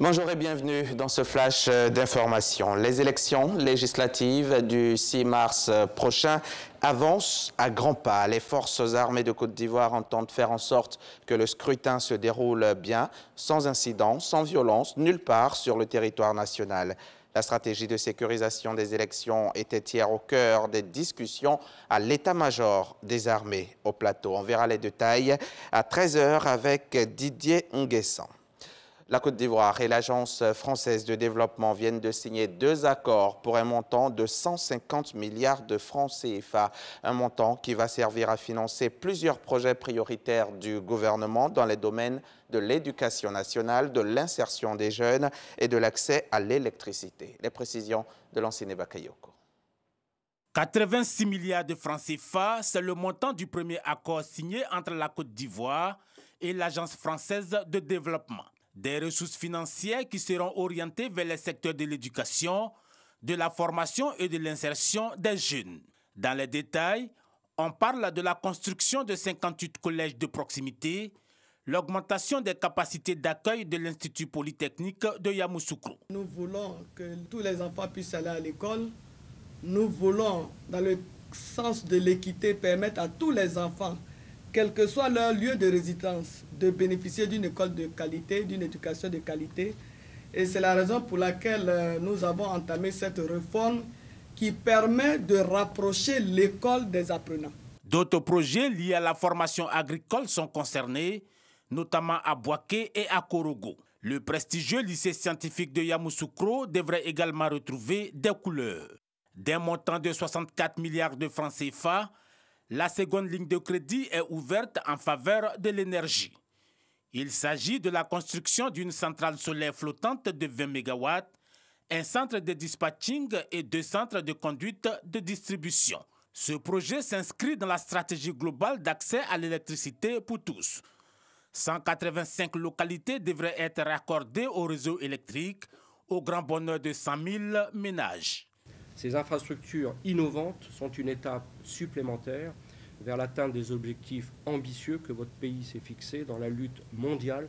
Bonjour et bienvenue dans ce flash euh, d'information. Les élections législatives du 6 mars euh, prochain avancent à grands pas. Les forces armées de Côte d'Ivoire entendent faire en sorte que le scrutin se déroule bien, sans incident, sans violence, nulle part sur le territoire national. La stratégie de sécurisation des élections était hier au cœur des discussions à l'état-major des armées au plateau. On verra les détails à 13h avec Didier Nguessan. La Côte d'Ivoire et l'Agence française de développement viennent de signer deux accords pour un montant de 150 milliards de francs CFA, un montant qui va servir à financer plusieurs projets prioritaires du gouvernement dans les domaines de l'éducation nationale, de l'insertion des jeunes et de l'accès à l'électricité. Les précisions de l'ancienne Bakayoko. 86 milliards de francs CFA, c'est le montant du premier accord signé entre la Côte d'Ivoire et l'Agence française de développement des ressources financières qui seront orientées vers les secteurs de l'éducation, de la formation et de l'insertion des jeunes. Dans les détails, on parle de la construction de 58 collèges de proximité, l'augmentation des capacités d'accueil de l'Institut polytechnique de Yamoussoukro. Nous voulons que tous les enfants puissent aller à l'école. Nous voulons, dans le sens de l'équité, permettre à tous les enfants quel que soit leur lieu de résidence, de bénéficier d'une école de qualité, d'une éducation de qualité. Et c'est la raison pour laquelle euh, nous avons entamé cette réforme qui permet de rapprocher l'école des apprenants. D'autres projets liés à la formation agricole sont concernés, notamment à Boaké et à Korogo. Le prestigieux lycée scientifique de Yamoussoukro devrait également retrouver des couleurs. D'un montant de 64 milliards de francs CFA, la seconde ligne de crédit est ouverte en faveur de l'énergie. Il s'agit de la construction d'une centrale solaire flottante de 20 MW, un centre de dispatching et deux centres de conduite de distribution. Ce projet s'inscrit dans la stratégie globale d'accès à l'électricité pour tous. 185 localités devraient être raccordées au réseau électrique, au grand bonheur de 100 000 ménages. Ces infrastructures innovantes sont une étape supplémentaire vers l'atteinte des objectifs ambitieux que votre pays s'est fixé dans la lutte mondiale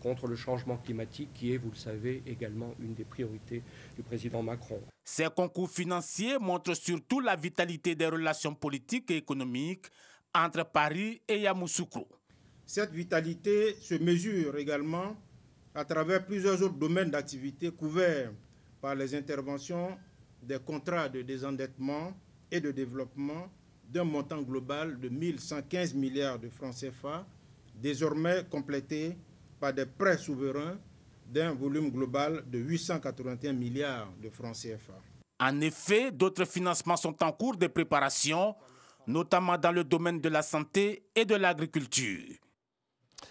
contre le changement climatique, qui est, vous le savez, également une des priorités du président Macron. Ces concours financiers montrent surtout la vitalité des relations politiques et économiques entre Paris et Yamoussoukro. Cette vitalité se mesure également à travers plusieurs autres domaines d'activité couverts par les interventions des contrats de désendettement et de développement d'un montant global de 1115 milliards de francs CFA, désormais complété par des prêts souverains d'un volume global de 881 milliards de francs CFA. En effet, d'autres financements sont en cours de préparation, notamment dans le domaine de la santé et de l'agriculture.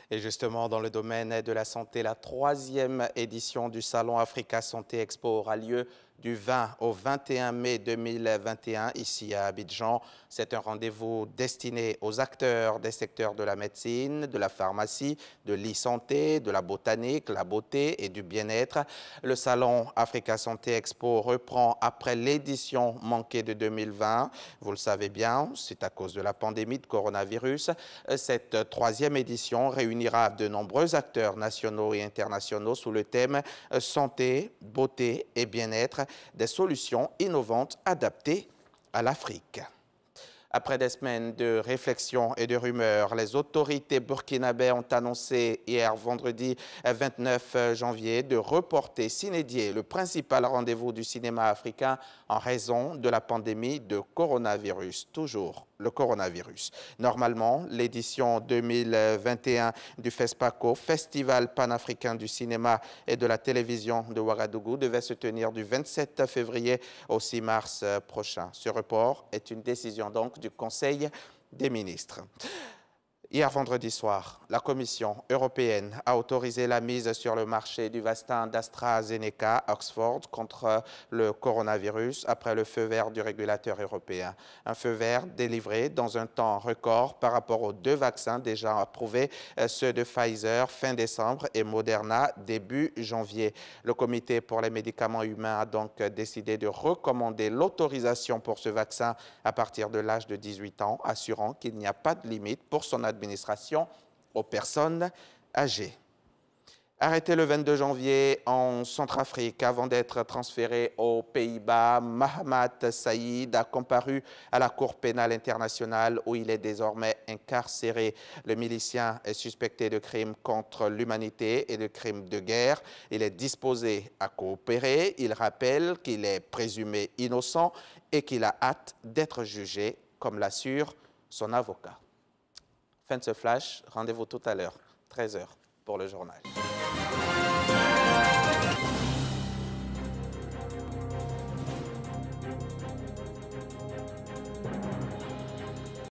Et justement, dans le domaine de la santé, la troisième édition du Salon Africa Santé Expo aura lieu du 20 au 21 mai 2021 ici à Abidjan. C'est un rendez-vous destiné aux acteurs des secteurs de la médecine, de la pharmacie, de l'e-santé, de la botanique, la beauté et du bien-être. Le salon Africa Santé Expo reprend après l'édition manquée de 2020. Vous le savez bien, c'est à cause de la pandémie de coronavirus. Cette troisième édition réunira de nombreux acteurs nationaux et internationaux sous le thème santé, beauté et bien-être des solutions innovantes adaptées à l'Afrique. Après des semaines de réflexion et de rumeurs, les autorités burkinabè ont annoncé hier vendredi 29 janvier de reporter s'inédier le principal rendez-vous du cinéma africain en raison de la pandémie de coronavirus, toujours le coronavirus. Normalement, l'édition 2021 du FESPACO, Festival panafricain du cinéma et de la télévision de Ouagadougou, devait se tenir du 27 février au 6 mars euh, prochain. Ce report est une décision donc du Conseil des ministres. Hier vendredi soir, la Commission européenne a autorisé la mise sur le marché du vaccin d'AstraZeneca Oxford contre le coronavirus après le feu vert du régulateur européen. Un feu vert délivré dans un temps record par rapport aux deux vaccins déjà approuvés, euh, ceux de Pfizer fin décembre et Moderna début janvier. Le Comité pour les médicaments humains a donc décidé de recommander l'autorisation pour ce vaccin à partir de l'âge de 18 ans, assurant qu'il n'y a pas de limite pour son adoption administration aux personnes âgées. Arrêté le 22 janvier en Centrafrique avant d'être transféré aux Pays-Bas, Mahamat Saïd a comparu à la Cour pénale internationale où il est désormais incarcéré. Le milicien est suspecté de crimes contre l'humanité et de crimes de guerre. Il est disposé à coopérer. Il rappelle qu'il est présumé innocent et qu'il a hâte d'être jugé, comme l'assure son avocat. Fin de ce flash. Rendez-vous tout à l'heure, 13h, pour le journal.